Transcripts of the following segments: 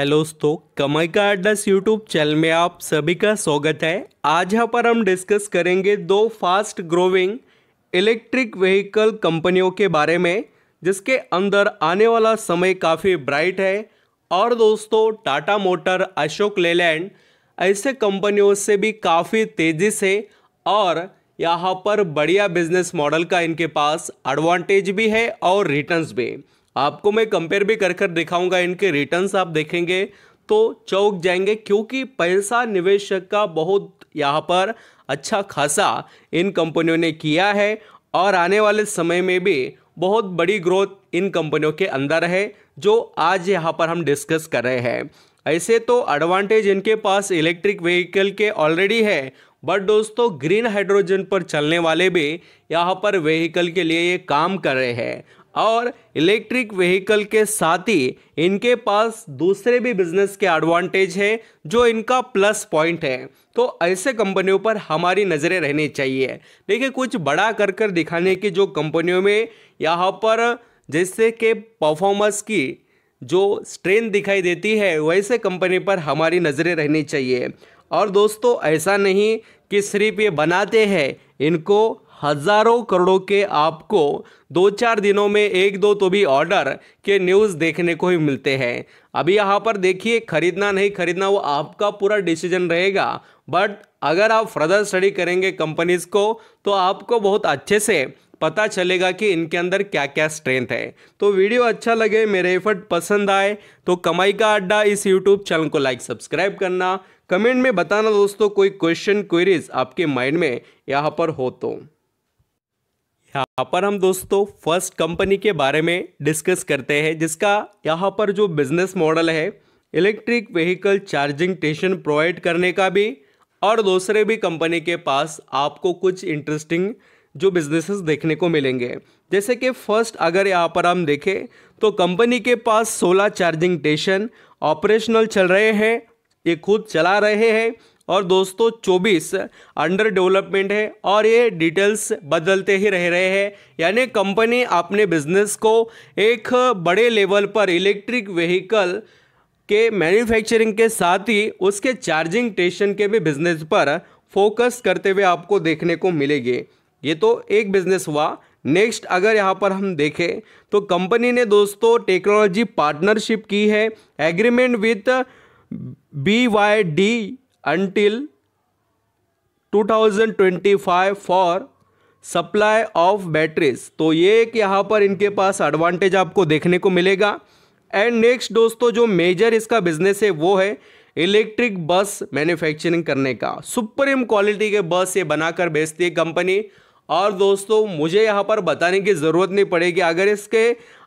hello दोस्तों कमाई का अड्डास यूट्यूब चैनल में आप सभी का स्वागत है आज यहाँ पर हम डिस्कस करेंगे दो फास्ट ग्रोविंग इलेक्ट्रिक व्हीकल कंपनियों के बारे में जिसके अंदर आने वाला समय काफ़ी ब्राइट है और दोस्तों टाटा मोटर अशोक लेलैंड ऐसे कंपनियों से भी काफ़ी तेज़ी से और यहाँ पर बढ़िया बिजनेस मॉडल का इनके पास एडवांटेज भी है और रिटर्न भी आपको मैं कंपेयर भी कर कर दिखाऊंगा इनके रिटर्न्स आप देखेंगे तो चौक जाएंगे क्योंकि पैसा निवेशक का बहुत यहाँ पर अच्छा खासा इन कंपनियों ने किया है और आने वाले समय में भी बहुत बड़ी ग्रोथ इन कंपनियों के अंदर है जो आज यहाँ पर हम डिस्कस कर रहे हैं ऐसे तो एडवांटेज इनके पास इलेक्ट्रिक व्हीकल के ऑलरेडी है बट दोस्तों ग्रीन हाइड्रोजन पर चलने वाले भी यहाँ पर व्हीकल के लिए ये काम कर रहे हैं और इलेक्ट्रिक व्हीकल के साथ ही इनके पास दूसरे भी बिजनेस के एडवांटेज है जो इनका प्लस पॉइंट है तो ऐसे कंपनियों पर हमारी नज़रें रहनी चाहिए देखिए कुछ बड़ा कर कर दिखाने की जो कंपनियों में यहाँ पर जैसे कि परफॉर्मेंस की जो स्ट्रेंथ दिखाई देती है वैसे कंपनी पर हमारी नज़रें रहनी चाहिए और दोस्तों ऐसा नहीं कि सिर्फ ये बनाते हैं इनको हज़ारों करोड़ों के आपको दो चार दिनों में एक दो तो भी ऑर्डर के न्यूज़ देखने को ही मिलते हैं अभी यहाँ पर देखिए खरीदना नहीं खरीदना वो आपका पूरा डिसीजन रहेगा बट अगर आप फर्दर स्टडी करेंगे कंपनीज़ को तो आपको बहुत अच्छे से पता चलेगा कि इनके अंदर क्या क्या स्ट्रेंथ है तो वीडियो अच्छा लगे मेरे एफर्ट पसंद आए तो कमाई का अड्डा इस यूट्यूब चैनल को लाइक सब्सक्राइब करना कमेंट में बताना दोस्तों कोई क्वेश्चन क्वेरीज आपके माइंड में यहाँ पर हो तो यहाँ पर हम दोस्तों फर्स्ट कंपनी के बारे में डिस्कस करते हैं जिसका यहाँ पर जो बिजनेस मॉडल है electric vehicle charging station provide करने का भी और दूसरे भी कंपनी के पास आपको कुछ इंटरेस्टिंग जो बिजनेसेस देखने को मिलेंगे जैसे कि फर्स्ट अगर यहाँ पर हम देखें तो कंपनी के पास सोलह चार्जिंग स्टेशन ऑपरेशनल चल रहे हैं ये खुद चला रहे हैं और दोस्तों 24 अंडर डेवलपमेंट है और ये डिटेल्स बदलते ही रह रहे हैं यानी कंपनी अपने बिजनेस को एक बड़े लेवल पर इलेक्ट्रिक व्हीकल के मैन्युफैक्चरिंग के साथ ही उसके चार्जिंग स्टेशन के भी बिजनेस पर फोकस करते हुए आपको देखने को मिलेगी ये तो एक बिजनेस हुआ नेक्स्ट अगर यहाँ पर हम देखें तो कंपनी ने दोस्तों टेक्नोलॉजी पार्टनरशिप की है agreement with B Y D until 2025 for supply of batteries तो ये एक यहाँ पर इनके पास एडवांटेज आपको देखने को मिलेगा एंड नेक्स्ट दोस्तों जो मेजर इसका बिजनेस है वो है इलेक्ट्रिक बस मैन्युफैक्चरिंग करने का सुप्रीम क्वालिटी के बस ये बनाकर बेचती है कंपनी और दोस्तों मुझे यहाँ पर बताने की ज़रूरत नहीं पड़ेगी अगर इसके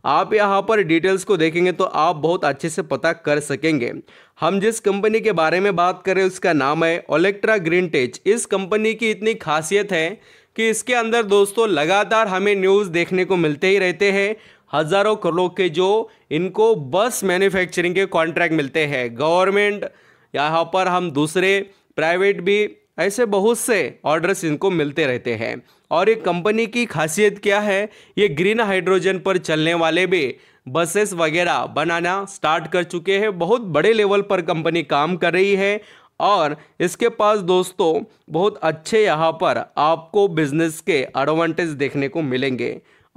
आप यहाँ पर डिटेल्स को देखेंगे तो आप बहुत अच्छे से पता कर सकेंगे हम जिस कंपनी के बारे में बात करें उसका नाम है ओलेक्ट्रा ग्रीन टेच इस कंपनी की इतनी खासियत है कि इसके अंदर दोस्तों लगातार हमें न्यूज़ देखने को मिलते ही रहते हैं हज़ारों करोड़ के जो इनको बस मैन्युफैक्चरिंग के कॉन्ट्रैक्ट मिलते हैं गवर्नमेंट यहाँ पर हम दूसरे प्राइवेट भी ऐसे बहुत से ऑर्डर्स इनको मिलते रहते हैं और ये कंपनी की खासियत क्या है ये ग्रीन हाइड्रोजन पर चलने वाले भी बसेस वगैरह बनाना स्टार्ट कर चुके हैं बहुत बड़े लेवल पर कंपनी काम कर रही है और इसके पास दोस्तों बहुत अच्छे यहाँ पर आपको बिजनेस के एडवांटेज देखने को मिलेंगे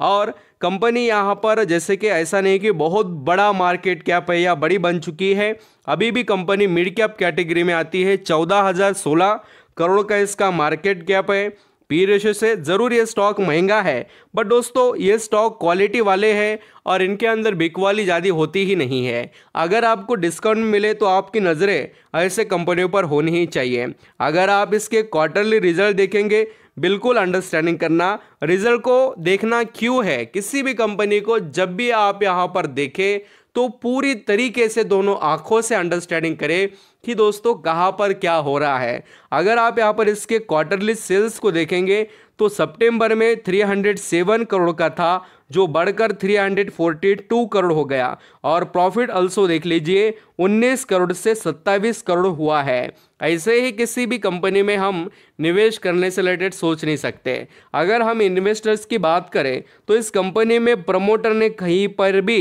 और कंपनी यहाँ पर जैसे कि ऐसा नहीं कि बहुत बड़ा मार्केट कैप है या बड़ी बन चुकी है अभी भी कंपनी मिड कैप कैटेगरी में आती है चौदह हज़ार सोलह करोड़ का इसका मार्केट कैप है पी रेशो से ज़रूर ये स्टॉक महंगा है बट दोस्तों ये स्टॉक क्वालिटी वाले हैं और इनके अंदर बिकवाली ज़्यादा होती ही नहीं है अगर आपको डिस्काउंट मिले तो आपकी नज़रें ऐसे कंपनियों पर होनी ही चाहिए अगर आप इसके क्वार्टरली रिजल्ट देखेंगे बिल्कुल अंडरस्टैंडिंग करना रिजल्ट को देखना क्यों है किसी भी कंपनी को जब भी आप यहाँ पर देखें तो पूरी तरीके से दोनों आँखों से अंडरस्टैंडिंग करें कि दोस्तों कहाँ पर क्या हो रहा है अगर आप यहाँ पर इसके क्वार्टरली सेल्स को देखेंगे तो सितंबर में 307 करोड़ का था जो बढ़कर 342 करोड़ हो गया और प्रॉफिट अल्सो देख लीजिए 19 करोड़ से 27 करोड़ हुआ है ऐसे ही किसी भी कंपनी में हम निवेश करने से रिलेटेड सोच नहीं सकते अगर हम इन्वेस्टर्स की बात करें तो इस कंपनी में प्रमोटर ने कहीं पर भी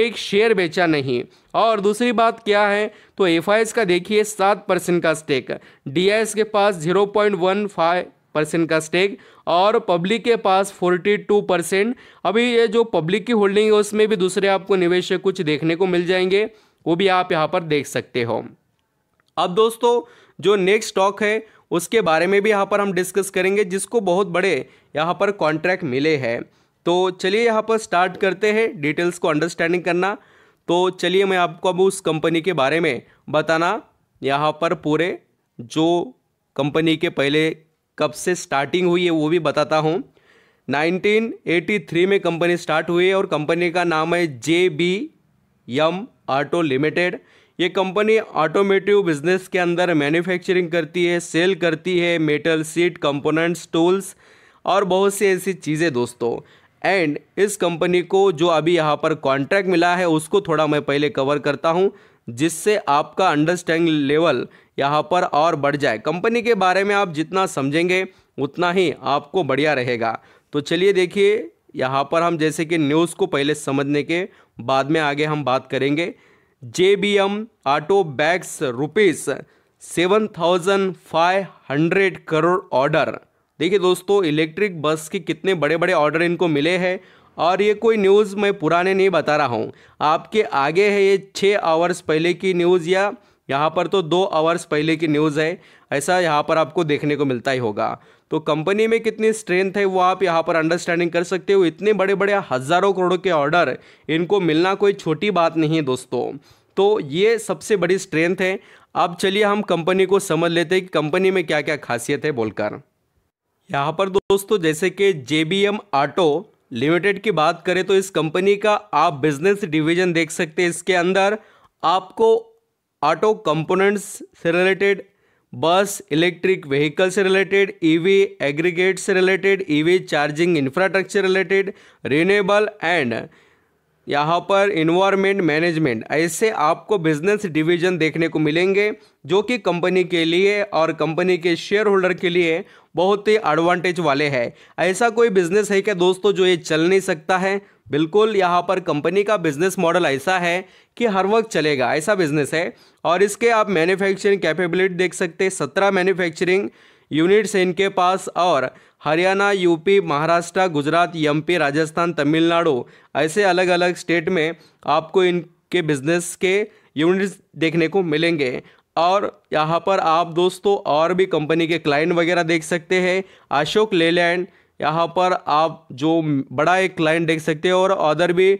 एक शेयर बेचा नहीं और दूसरी बात क्या है तो एफ का देखिए सात परसेंट का स्टेक डी के पास zero point one five percent का स्टेक और पब्लिक के पास फोर्टी टू परसेंट अभी ये जो पब्लिक की होल्डिंग है उसमें भी दूसरे आपको निवेश कुछ देखने को मिल जाएंगे वो भी आप यहाँ पर देख सकते हो अब दोस्तों जो नेक्स्ट स्टॉक है उसके बारे में भी यहाँ पर हम डिस्कस करेंगे जिसको बहुत बड़े यहाँ पर कॉन्ट्रैक्ट मिले हैं तो चलिए यहाँ पर स्टार्ट करते हैं डिटेल्स को अंडरस्टैंडिंग करना तो चलिए मैं आपको अब उस कंपनी के बारे में बताना यहाँ पर पूरे जो कंपनी के पहले कब से स्टार्टिंग हुई है वो भी बताता हूँ 1983 में कंपनी स्टार्ट हुई है और कंपनी का नाम है J B M auto limited ये कंपनी ऑटोमेटिव बिजनेस के अंदर मैन्युफैक्चरिंग करती है सेल करती है मेटल सीट कंपोनेंट्स टूल्स और बहुत सी ऐसी चीज़ें दोस्तों एंड इस कंपनी को जो अभी यहाँ पर कॉन्ट्रैक्ट मिला है उसको थोड़ा मैं पहले कवर करता हूँ जिससे आपका अंडरस्टैंड लेवल यहाँ पर और बढ़ जाए कंपनी के बारे में आप जितना समझेंगे उतना ही आपको बढ़िया रहेगा तो चलिए देखिए यहाँ पर हम जैसे कि न्यूज़ को पहले समझने के बाद में आगे हम बात करेंगे J B M auto bags rupees seven thousand five hundred crore order देखिए दोस्तों इलेक्ट्रिक बस के कितने बड़े बड़े ऑर्डर इनको मिले हैं और ये कोई न्यूज़ मैं पुराने नहीं बता रहा हूँ आपके आगे है ये छः आवर्स पहले की न्यूज़ या यहाँ पर तो दो आवर्स पहले की न्यूज़ है ऐसा यहाँ पर आपको देखने को मिलता ही होगा तो कंपनी में कितनी स्ट्रेंथ है वो आप यहाँ पर अंडरस्टैंडिंग कर सकते हो इतने बड़े बड़े हज़ारों करोड़ों के ऑर्डर इनको मिलना कोई छोटी बात नहीं है दोस्तों तो ये सबसे बड़ी स्ट्रेंथ है अब चलिए हम कंपनी को समझ लेते हैं कि कंपनी में क्या क्या खासियत है बोलकर यहाँ पर दोस्तों जैसे कि एम ऑटो लिमिटेड की बात करें तो इस कंपनी का आप बिजनेस डिवीजन देख सकते हैं इसके अंदर आपको ऑटो कंपोनेंट्स से रिलेटेड बस इलेक्ट्रिक व्हीकल से रिलेटेड ईवी एग्रीगेट से related EV charging infrastructure related renewable and यहाँ पर इन्वायरमेंट मैनेजमेंट ऐसे आपको बिजनेस डिवीजन देखने को मिलेंगे जो कि कंपनी के लिए और कंपनी के शेयर होल्डर के लिए बहुत ही एडवांटेज वाले है ऐसा कोई बिजनेस है क्या दोस्तों जो ये चल नहीं सकता है बिल्कुल यहाँ पर कंपनी का बिजनेस मॉडल ऐसा है कि हर वक्त चलेगा ऐसा बिजनेस है और इसके आप मैन्युफैक्चरिंग कैपेबिलिटी देख सकते हैं सत्रह मैन्युफैक्चरिंग यूनिट्स इनके पास और हरियाणा यूपी महाराष्ट्र गुजरात एमपी राजस्थान तमिलनाडु ऐसे अलग अलग स्टेट में आपको इनके बिजनेस के यूनिट्स देखने को मिलेंगे और यहाँ पर आप दोस्तों और भी कंपनी के क्लाइंट वगैरह देख सकते हैं अशोक लेलैंड यहाँ पर आप जो बड़ा एक क्लाइंट देख सकते हैं और अदर भी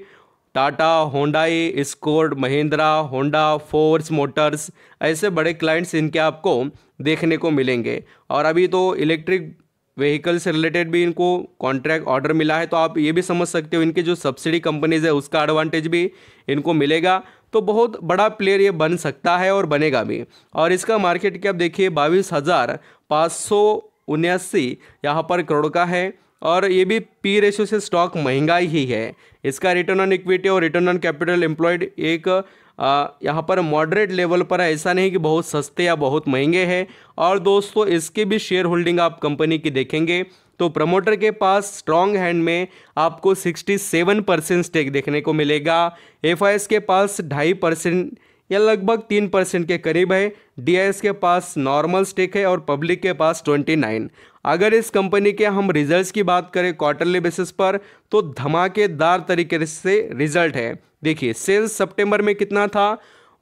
Tata Hyundai Skoda Mahindra Honda Force Motors ऐसे बड़े क्लाइंट्स इनके आपको देखने को मिलेंगे और अभी तो इलेक्ट्रिक व्हीकल से रिलेटेड भी इनको कॉन्ट्रैक्ट ऑर्डर मिला है तो आप ये भी समझ सकते हो इनके जो सब्सिडी कंपनीज है उसका एडवांटेज भी इनको मिलेगा तो बहुत बड़ा प्लेयर ये बन सकता है और बनेगा भी और इसका मार्केट कैप देखिए बाईस हज़ार पाँच सौ उन्यासी यहाँ पर करोड़ का है और ये भी पी रेशो से स्टॉक महंगा ही है इसका रिटर्न ऑन इक्विटी और रिटर्न ऑन कैपिटल एम्प्लॉयड एक यहाँ पर मॉडरेट लेवल पर है ऐसा नहीं कि बहुत सस्ते या बहुत महंगे हैं और दोस्तों इसके भी शेयर होल्डिंग आप कंपनी की देखेंगे तो प्रमोटर के पास स्ट्रॉन्ग हैंड में आपको 67 परसेंट स्टेक देखने को मिलेगा एफ के पास ढाई परसेंट यह लगभग तीन परसेंट के करीब है डीआईएस के पास नॉर्मल स्टेक है और पब्लिक के पास ट्वेंटी नाइन अगर इस कंपनी के हम रिजल्ट्स की बात करें क्वार्टरली बेसिस पर तो धमाकेदार तरीके से रिजल्ट है देखिए सेल्स सितंबर में कितना था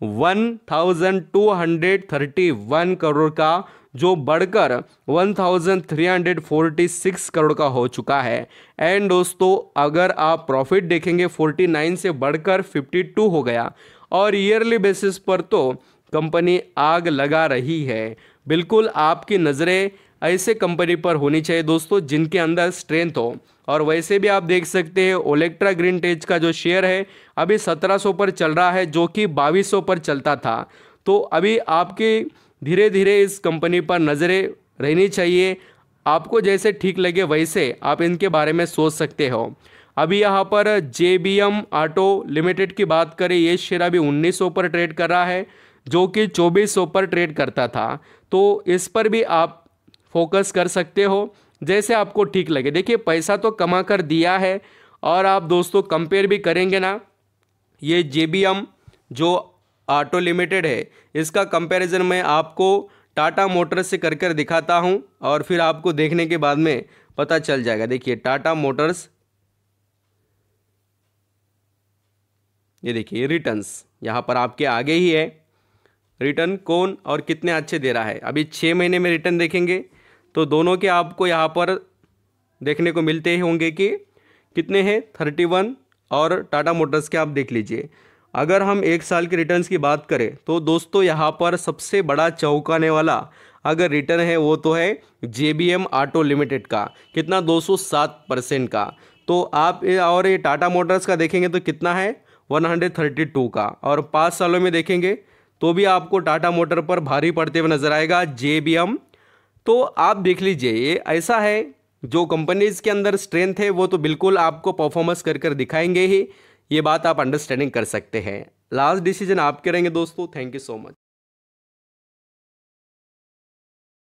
1,231 करोड़ का जो बढ़कर 1,346 करोड़ का हो चुका है एंड दोस्तों अगर आप प्रॉफिट देखेंगे 49 से बढ़कर 52 हो गया और ईयरली बेसिस पर तो कंपनी आग लगा रही है बिल्कुल आपकी नज़रें ऐसे कंपनी पर होनी चाहिए दोस्तों जिनके अंदर स्ट्रेंथ हो और वैसे भी आप देख सकते हैं ओलेक्ट्रा ग्रीन टेज का जो शेयर है अभी 1700 पर चल रहा है जो कि 2200 पर चलता था तो अभी आपकी धीरे धीरे इस कंपनी पर नज़रें रहनी चाहिए आपको जैसे ठीक लगे वैसे आप इनके बारे में सोच सकते हो अभी यहाँ पर J B M auto limited की बात करें ये शेयर अभी उन्नीस पर ट्रेड कर रहा है जो कि चौबीस पर ट्रेड करता था तो इस पर भी आप फोकस कर सकते हो जैसे आपको ठीक लगे देखिए पैसा तो कमा कर दिया है और आप दोस्तों कंपेयर भी करेंगे ना ये जे बी एम जो ऑटो लिमिटेड है इसका कंपेरिजन मैं आपको टाटा मोटर्स से कर कर दिखाता हूँ और फिर आपको देखने के बाद में पता चल जाएगा देखिए टाटा मोटर्स ये देखिए रिटर्न्स यहाँ पर आपके आगे ही है रिटर्न कौन और कितने अच्छे दे रहा है अभी छः महीने में रिटर्न देखेंगे तो दोनों के आपको यहाँ पर देखने को मिलते ही होंगे कि कितने हैं थर्टी वन और टाटा मोटर्स के आप देख लीजिए अगर हम एक साल के रिटर्न्स की बात करें तो दोस्तों यहाँ पर सबसे बड़ा चौंकाने वाला अगर रिटर्न है वो तो है जे ऑटो लिमिटेड का कितना सात परसेंट का तो आप और ये टाटा मोटर्स का देखेंगे तो कितना है 132 का और पाँच सालों में देखेंगे तो भी आपको टाटा मोटर पर भारी पड़ते हुए नज़र आएगा जे तो आप देख लीजिए ये ऐसा है जो कंपनीज़ के अंदर स्ट्रेंथ है वो तो बिल्कुल आपको परफॉर्मेंस कर कर दिखाएंगे ही ये बात आप अंडरस्टैंडिंग कर सकते हैं लास्ट डिसीजन आपके रहेंगे दोस्तों थैंक यू सो मच